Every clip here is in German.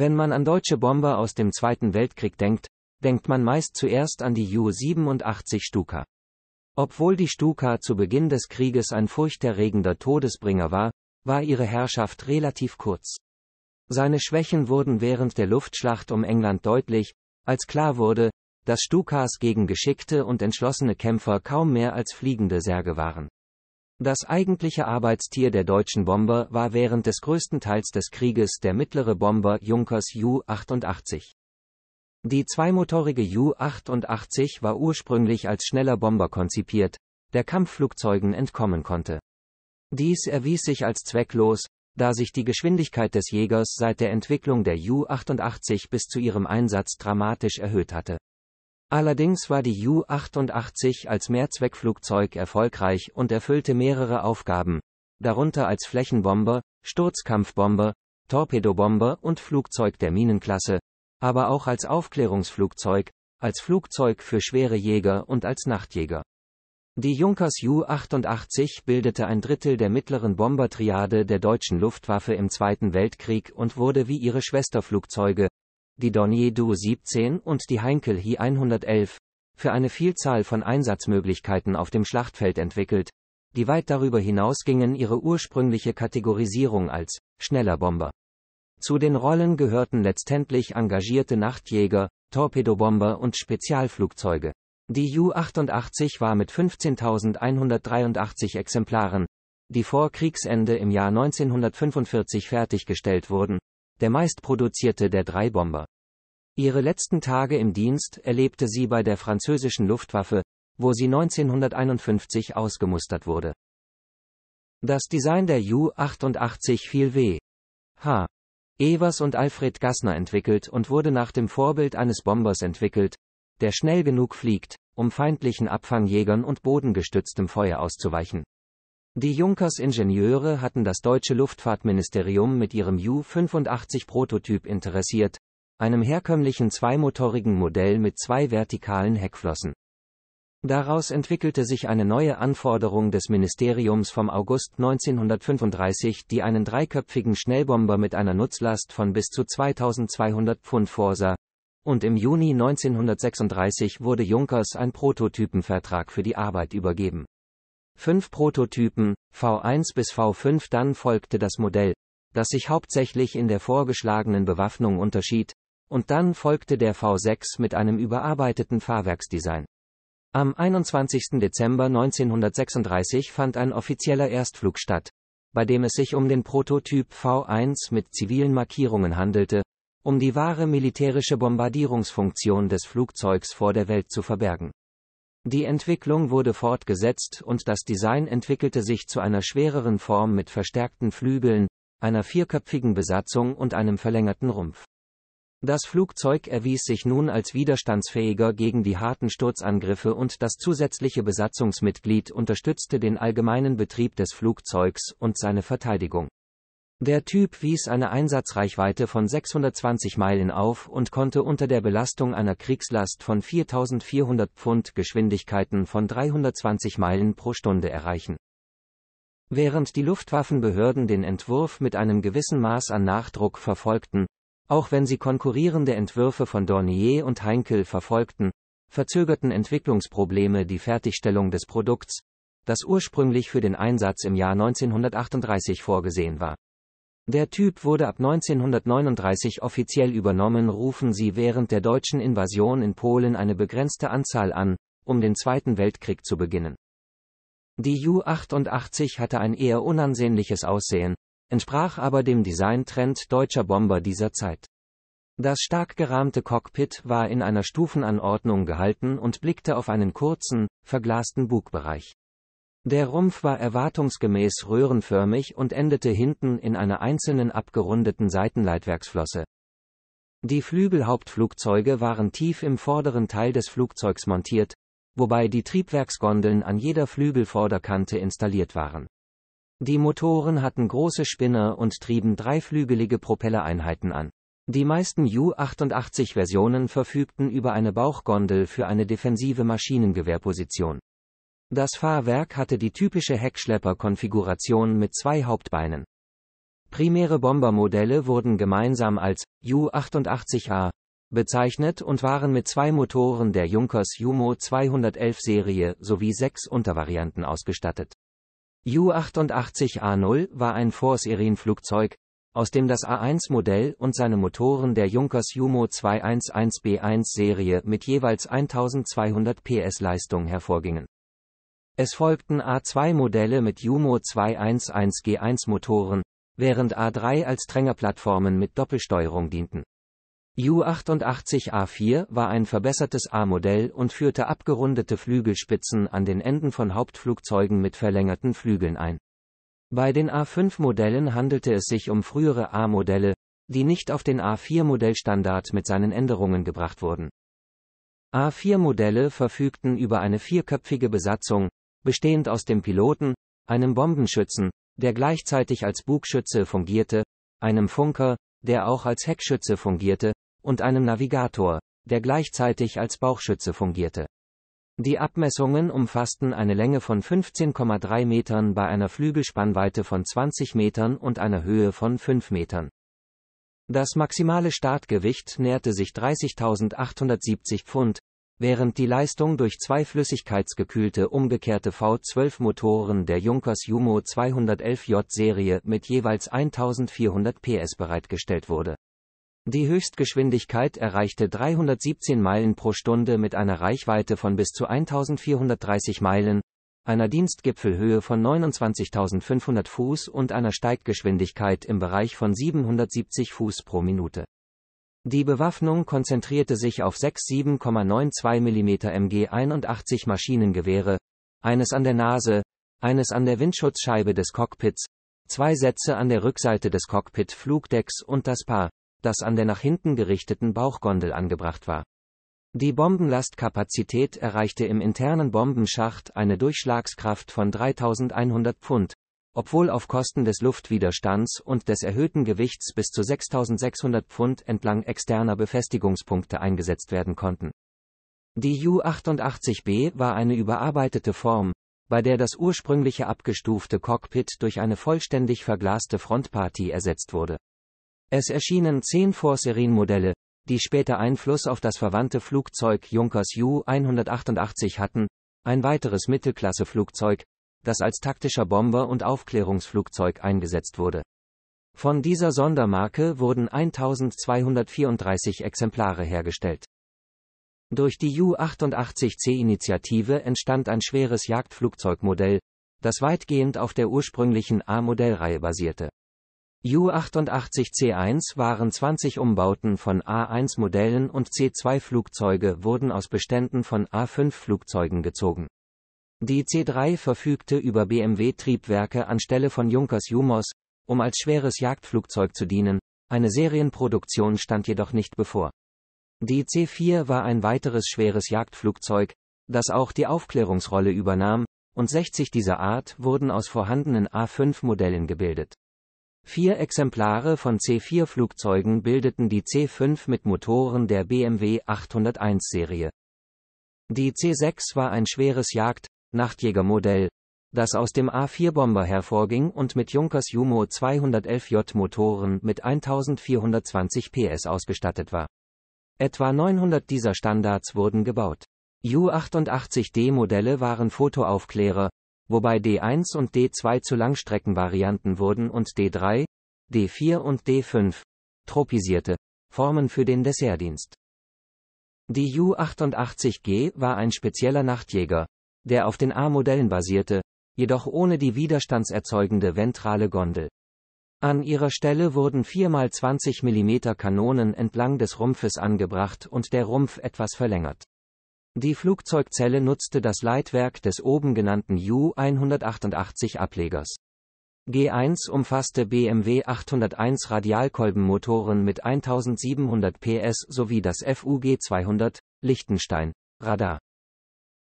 Wenn man an deutsche Bomber aus dem Zweiten Weltkrieg denkt, denkt man meist zuerst an die Ju-87 Stuka. Obwohl die Stuka zu Beginn des Krieges ein furchterregender Todesbringer war, war ihre Herrschaft relativ kurz. Seine Schwächen wurden während der Luftschlacht um England deutlich, als klar wurde, dass Stukas gegen geschickte und entschlossene Kämpfer kaum mehr als fliegende Särge waren. Das eigentliche Arbeitstier der deutschen Bomber war während des größten Teils des Krieges der mittlere Bomber Junkers Ju-88. Die zweimotorige Ju-88 war ursprünglich als schneller Bomber konzipiert, der Kampfflugzeugen entkommen konnte. Dies erwies sich als zwecklos, da sich die Geschwindigkeit des Jägers seit der Entwicklung der Ju-88 bis zu ihrem Einsatz dramatisch erhöht hatte. Allerdings war die u 88 als Mehrzweckflugzeug erfolgreich und erfüllte mehrere Aufgaben, darunter als Flächenbomber, Sturzkampfbomber, Torpedobomber und Flugzeug der Minenklasse, aber auch als Aufklärungsflugzeug, als Flugzeug für schwere Jäger und als Nachtjäger. Die Junkers u 88 bildete ein Drittel der mittleren Bombertriade der deutschen Luftwaffe im Zweiten Weltkrieg und wurde wie ihre Schwesterflugzeuge, die Dornier Du 17 und die Heinkel Hi 111, für eine Vielzahl von Einsatzmöglichkeiten auf dem Schlachtfeld entwickelt, die weit darüber hinausgingen ihre ursprüngliche Kategorisierung als schneller Bomber. Zu den Rollen gehörten letztendlich engagierte Nachtjäger, Torpedobomber und Spezialflugzeuge. Die u 88 war mit 15.183 Exemplaren, die vor Kriegsende im Jahr 1945 fertiggestellt wurden, der meistproduzierte der drei Bomber. Ihre letzten Tage im Dienst erlebte sie bei der französischen Luftwaffe, wo sie 1951 ausgemustert wurde. Das Design der U-88 fiel W. H. Evers und Alfred Gassner entwickelt und wurde nach dem Vorbild eines Bombers entwickelt, der schnell genug fliegt, um feindlichen Abfangjägern und bodengestütztem Feuer auszuweichen. Die Junkers Ingenieure hatten das deutsche Luftfahrtministerium mit ihrem u 85 prototyp interessiert, einem herkömmlichen zweimotorigen Modell mit zwei vertikalen Heckflossen. Daraus entwickelte sich eine neue Anforderung des Ministeriums vom August 1935, die einen dreiköpfigen Schnellbomber mit einer Nutzlast von bis zu 2200 Pfund vorsah, und im Juni 1936 wurde Junkers ein Prototypenvertrag für die Arbeit übergeben fünf Prototypen, V1 bis V5 dann folgte das Modell, das sich hauptsächlich in der vorgeschlagenen Bewaffnung unterschied, und dann folgte der V6 mit einem überarbeiteten Fahrwerksdesign. Am 21. Dezember 1936 fand ein offizieller Erstflug statt, bei dem es sich um den Prototyp V1 mit zivilen Markierungen handelte, um die wahre militärische Bombardierungsfunktion des Flugzeugs vor der Welt zu verbergen. Die Entwicklung wurde fortgesetzt und das Design entwickelte sich zu einer schwereren Form mit verstärkten Flügeln, einer vierköpfigen Besatzung und einem verlängerten Rumpf. Das Flugzeug erwies sich nun als widerstandsfähiger gegen die harten Sturzangriffe und das zusätzliche Besatzungsmitglied unterstützte den allgemeinen Betrieb des Flugzeugs und seine Verteidigung. Der Typ wies eine Einsatzreichweite von 620 Meilen auf und konnte unter der Belastung einer Kriegslast von 4400 Pfund Geschwindigkeiten von 320 Meilen pro Stunde erreichen. Während die Luftwaffenbehörden den Entwurf mit einem gewissen Maß an Nachdruck verfolgten, auch wenn sie konkurrierende Entwürfe von Dornier und Heinkel verfolgten, verzögerten Entwicklungsprobleme die Fertigstellung des Produkts, das ursprünglich für den Einsatz im Jahr 1938 vorgesehen war. Der Typ wurde ab 1939 offiziell übernommen. Rufen Sie während der deutschen Invasion in Polen eine begrenzte Anzahl an, um den Zweiten Weltkrieg zu beginnen. Die u 88 hatte ein eher unansehnliches Aussehen, entsprach aber dem Designtrend deutscher Bomber dieser Zeit. Das stark gerahmte Cockpit war in einer Stufenanordnung gehalten und blickte auf einen kurzen, verglasten Bugbereich. Der Rumpf war erwartungsgemäß röhrenförmig und endete hinten in einer einzelnen abgerundeten Seitenleitwerksflosse. Die Flügelhauptflugzeuge waren tief im vorderen Teil des Flugzeugs montiert, wobei die Triebwerksgondeln an jeder Flügelvorderkante installiert waren. Die Motoren hatten große Spinner und trieben dreiflügelige Propellereinheiten an. Die meisten U-88-Versionen verfügten über eine Bauchgondel für eine defensive Maschinengewehrposition. Das Fahrwerk hatte die typische Heckschlepper-Konfiguration mit zwei Hauptbeinen. Primäre Bombermodelle wurden gemeinsam als U-88A bezeichnet und waren mit zwei Motoren der Junkers Jumo 211 Serie sowie sechs Untervarianten ausgestattet. U-88A0 war ein Force-Irin-Flugzeug, aus dem das A1-Modell und seine Motoren der Junkers Jumo 211B1 Serie mit jeweils 1200 PS Leistung hervorgingen. Es folgten A2-Modelle mit Jumo 211G1-Motoren, während A3 als Trängerplattformen mit Doppelsteuerung dienten. U88A4 war ein verbessertes A-Modell und führte abgerundete Flügelspitzen an den Enden von Hauptflugzeugen mit verlängerten Flügeln ein. Bei den A5-Modellen handelte es sich um frühere A-Modelle, die nicht auf den A4-Modellstandard mit seinen Änderungen gebracht wurden. A4-Modelle verfügten über eine vierköpfige Besatzung, bestehend aus dem Piloten, einem Bombenschützen, der gleichzeitig als Bugschütze fungierte, einem Funker, der auch als Heckschütze fungierte, und einem Navigator, der gleichzeitig als Bauchschütze fungierte. Die Abmessungen umfassten eine Länge von 15,3 Metern bei einer Flügelspannweite von 20 Metern und einer Höhe von 5 Metern. Das maximale Startgewicht näherte sich 30.870 Pfund, während die Leistung durch zwei flüssigkeitsgekühlte umgekehrte V12-Motoren der Junkers Jumo 211J-Serie mit jeweils 1400 PS bereitgestellt wurde. Die Höchstgeschwindigkeit erreichte 317 Meilen pro Stunde mit einer Reichweite von bis zu 1430 Meilen, einer Dienstgipfelhöhe von 29.500 Fuß und einer Steiggeschwindigkeit im Bereich von 770 Fuß pro Minute. Die Bewaffnung konzentrierte sich auf sechs 7,92 mm MG 81 Maschinengewehre, eines an der Nase, eines an der Windschutzscheibe des Cockpits, zwei Sätze an der Rückseite des Cockpit-Flugdecks und das Paar, das an der nach hinten gerichteten Bauchgondel angebracht war. Die Bombenlastkapazität erreichte im internen Bombenschacht eine Durchschlagskraft von 3100 Pfund, obwohl auf Kosten des Luftwiderstands und des erhöhten Gewichts bis zu 6600 Pfund entlang externer Befestigungspunkte eingesetzt werden konnten. Die U-88B war eine überarbeitete Form, bei der das ursprüngliche abgestufte Cockpit durch eine vollständig verglaste Frontpartie ersetzt wurde. Es erschienen zehn Vorserienmodelle, die später Einfluss auf das verwandte Flugzeug Junkers U-188 hatten, ein weiteres Mittelklasseflugzeug, das als taktischer Bomber und Aufklärungsflugzeug eingesetzt wurde. Von dieser Sondermarke wurden 1234 Exemplare hergestellt. Durch die U-88C-Initiative entstand ein schweres Jagdflugzeugmodell, das weitgehend auf der ursprünglichen A-Modellreihe basierte. U-88C1 waren 20 Umbauten von A1-Modellen und C2-Flugzeuge wurden aus Beständen von A5-Flugzeugen gezogen. Die C3 verfügte über BMW-Triebwerke anstelle von Junkers Jumos, um als schweres Jagdflugzeug zu dienen, eine Serienproduktion stand jedoch nicht bevor. Die C4 war ein weiteres schweres Jagdflugzeug, das auch die Aufklärungsrolle übernahm, und 60 dieser Art wurden aus vorhandenen A5-Modellen gebildet. Vier Exemplare von C4-Flugzeugen bildeten die C5 mit Motoren der BMW 801-Serie. Die C6 war ein schweres Jagd- Nachtjägermodell, das aus dem A4-Bomber hervorging und mit Junkers Jumo 211J Motoren mit 1420 PS ausgestattet war. Etwa 900 dieser Standards wurden gebaut. U88D-Modelle waren Fotoaufklärer, wobei D1 und D2 zu Langstreckenvarianten wurden und D3, D4 und D5, tropisierte, Formen für den Dessertdienst. Die U88G war ein spezieller Nachtjäger, der auf den A-Modellen basierte, jedoch ohne die widerstandserzeugende ventrale Gondel. An ihrer Stelle wurden 4x20 mm Kanonen entlang des Rumpfes angebracht und der Rumpf etwas verlängert. Die Flugzeugzelle nutzte das Leitwerk des oben genannten U-188-Ablegers. G1 umfasste BMW 801 Radialkolbenmotoren mit 1700 PS sowie das FUG 200 Lichtenstein Radar.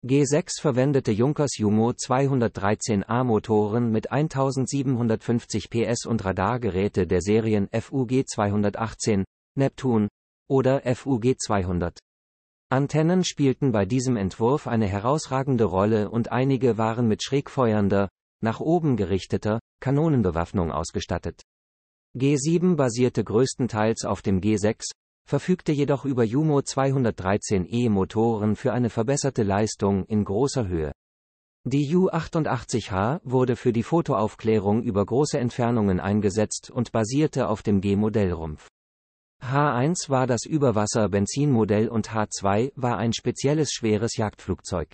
G6 verwendete Junkers Jumo 213A Motoren mit 1750 PS und Radargeräte der Serien FUG 218, Neptun oder FUG 200. Antennen spielten bei diesem Entwurf eine herausragende Rolle und einige waren mit schrägfeuernder, nach oben gerichteter, Kanonenbewaffnung ausgestattet. G7 basierte größtenteils auf dem G6, verfügte jedoch über Jumo 213e Motoren für eine verbesserte Leistung in großer Höhe. Die U88H wurde für die Fotoaufklärung über große Entfernungen eingesetzt und basierte auf dem G-Modellrumpf. H1 war das Überwasser-Benzinmodell und H2 war ein spezielles schweres Jagdflugzeug.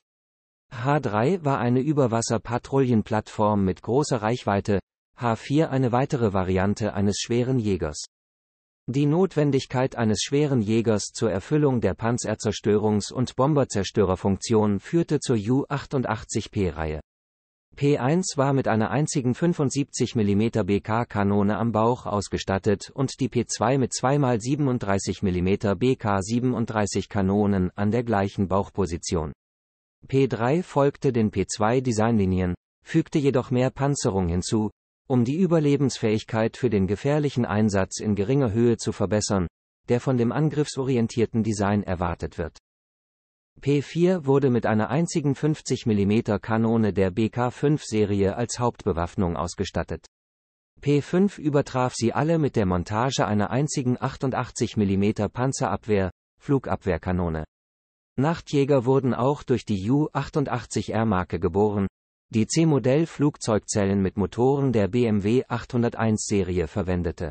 H3 war eine Überwasser-Patrouillenplattform mit großer Reichweite, H4 eine weitere Variante eines schweren Jägers. Die Notwendigkeit eines schweren Jägers zur Erfüllung der Panzerzerstörungs- und Bomberzerstörerfunktion führte zur U-88P-Reihe. P1 war mit einer einzigen 75 mm BK-Kanone am Bauch ausgestattet und die P2 mit 2x37 mm BK-37-Kanonen an der gleichen Bauchposition. P3 folgte den P2-Designlinien, fügte jedoch mehr Panzerung hinzu, um die Überlebensfähigkeit für den gefährlichen Einsatz in geringer Höhe zu verbessern, der von dem angriffsorientierten Design erwartet wird. P4 wurde mit einer einzigen 50 mm Kanone der BK5-Serie als Hauptbewaffnung ausgestattet. P5 übertraf sie alle mit der Montage einer einzigen 88 mm Panzerabwehr, Flugabwehrkanone. Nachtjäger wurden auch durch die U-88R-Marke geboren, die C-Modell-Flugzeugzellen mit Motoren der BMW 801-Serie verwendete.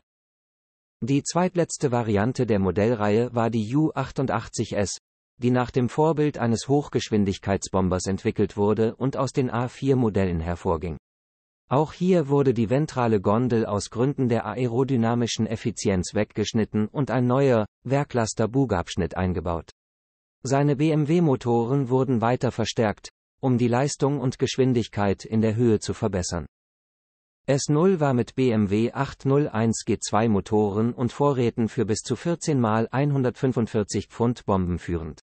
Die zweitletzte Variante der Modellreihe war die U-88S, die nach dem Vorbild eines Hochgeschwindigkeitsbombers entwickelt wurde und aus den A4-Modellen hervorging. Auch hier wurde die ventrale Gondel aus Gründen der aerodynamischen Effizienz weggeschnitten und ein neuer, Werklaster Bugabschnitt eingebaut. Seine BMW-Motoren wurden weiter verstärkt, um die Leistung und Geschwindigkeit in der Höhe zu verbessern. S0 war mit BMW 801 G2 Motoren und Vorräten für bis zu 14 mal 145 Pfund Bomben führend.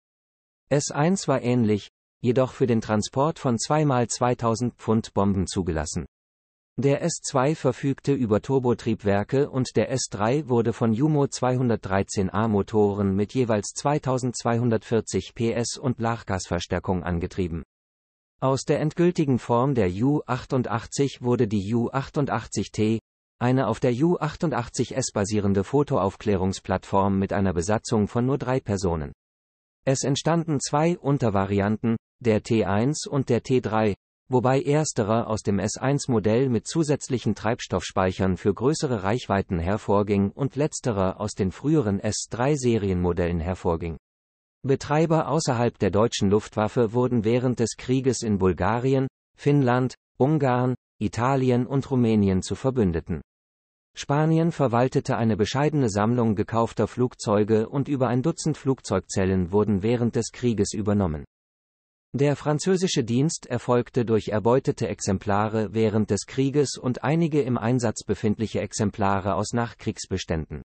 S1 war ähnlich, jedoch für den Transport von 2 mal 2000 Pfund Bomben zugelassen. Der S2 verfügte über Turbotriebwerke und der S3 wurde von Jumo 213A Motoren mit jeweils 2240 PS und Lachgasverstärkung angetrieben. Aus der endgültigen Form der U88 wurde die U88T, eine auf der U88S basierende Fotoaufklärungsplattform mit einer Besatzung von nur drei Personen. Es entstanden zwei Untervarianten, der T1 und der T3, wobei ersterer aus dem S1-Modell mit zusätzlichen Treibstoffspeichern für größere Reichweiten hervorging und letzterer aus den früheren S3-Serienmodellen hervorging. Betreiber außerhalb der deutschen Luftwaffe wurden während des Krieges in Bulgarien, Finnland, Ungarn, Italien und Rumänien zu Verbündeten. Spanien verwaltete eine bescheidene Sammlung gekaufter Flugzeuge und über ein Dutzend Flugzeugzellen wurden während des Krieges übernommen. Der französische Dienst erfolgte durch erbeutete Exemplare während des Krieges und einige im Einsatz befindliche Exemplare aus Nachkriegsbeständen.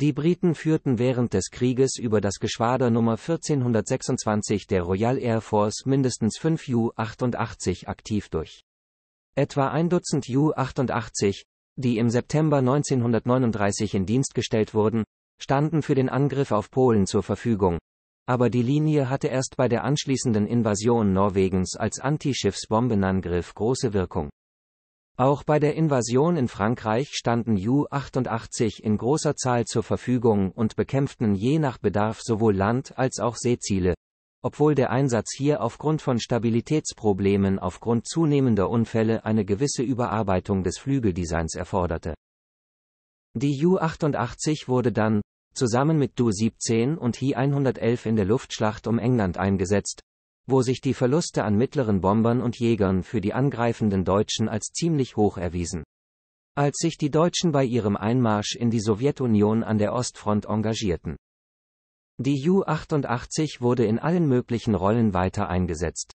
Die Briten führten während des Krieges über das Geschwader Nummer 1426 der Royal Air Force mindestens fünf U-88 aktiv durch. Etwa ein Dutzend U-88, die im September 1939 in Dienst gestellt wurden, standen für den Angriff auf Polen zur Verfügung, aber die Linie hatte erst bei der anschließenden Invasion Norwegens als Antischiffsbombenangriff große Wirkung. Auch bei der Invasion in Frankreich standen Ju-88 in großer Zahl zur Verfügung und bekämpften je nach Bedarf sowohl Land- als auch Seeziele, obwohl der Einsatz hier aufgrund von Stabilitätsproblemen aufgrund zunehmender Unfälle eine gewisse Überarbeitung des Flügeldesigns erforderte. Die Ju-88 wurde dann, zusammen mit Du-17 und Hi-111 in der Luftschlacht um England eingesetzt, wo sich die Verluste an mittleren Bombern und Jägern für die angreifenden Deutschen als ziemlich hoch erwiesen. Als sich die Deutschen bei ihrem Einmarsch in die Sowjetunion an der Ostfront engagierten. Die u 88 wurde in allen möglichen Rollen weiter eingesetzt.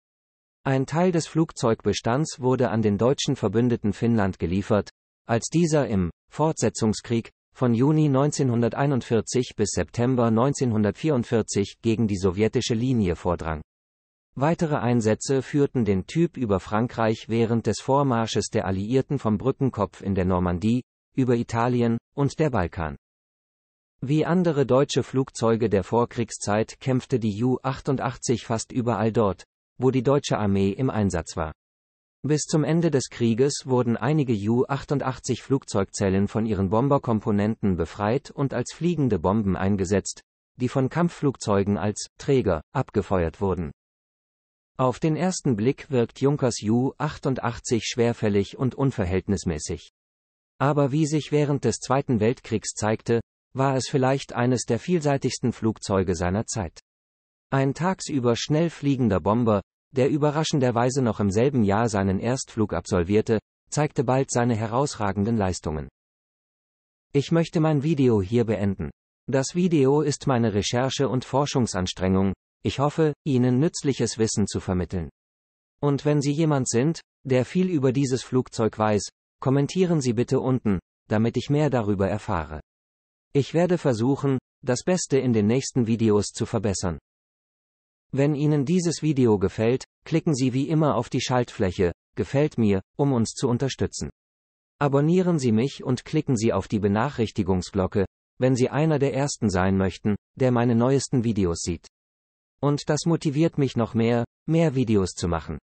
Ein Teil des Flugzeugbestands wurde an den deutschen Verbündeten Finnland geliefert, als dieser im Fortsetzungskrieg von Juni 1941 bis September 1944 gegen die sowjetische Linie vordrang. Weitere Einsätze führten den Typ über Frankreich während des Vormarsches der Alliierten vom Brückenkopf in der Normandie, über Italien und der Balkan. Wie andere deutsche Flugzeuge der Vorkriegszeit kämpfte die U-88 fast überall dort, wo die deutsche Armee im Einsatz war. Bis zum Ende des Krieges wurden einige U-88 Flugzeugzellen von ihren Bomberkomponenten befreit und als fliegende Bomben eingesetzt, die von Kampfflugzeugen als Träger abgefeuert wurden. Auf den ersten Blick wirkt Junkers u 88 schwerfällig und unverhältnismäßig. Aber wie sich während des Zweiten Weltkriegs zeigte, war es vielleicht eines der vielseitigsten Flugzeuge seiner Zeit. Ein tagsüber schnell fliegender Bomber, der überraschenderweise noch im selben Jahr seinen Erstflug absolvierte, zeigte bald seine herausragenden Leistungen. Ich möchte mein Video hier beenden. Das Video ist meine Recherche und Forschungsanstrengung, ich hoffe, Ihnen nützliches Wissen zu vermitteln. Und wenn Sie jemand sind, der viel über dieses Flugzeug weiß, kommentieren Sie bitte unten, damit ich mehr darüber erfahre. Ich werde versuchen, das Beste in den nächsten Videos zu verbessern. Wenn Ihnen dieses Video gefällt, klicken Sie wie immer auf die Schaltfläche, gefällt mir, um uns zu unterstützen. Abonnieren Sie mich und klicken Sie auf die Benachrichtigungsglocke, wenn Sie einer der Ersten sein möchten, der meine neuesten Videos sieht. Und das motiviert mich noch mehr, mehr Videos zu machen.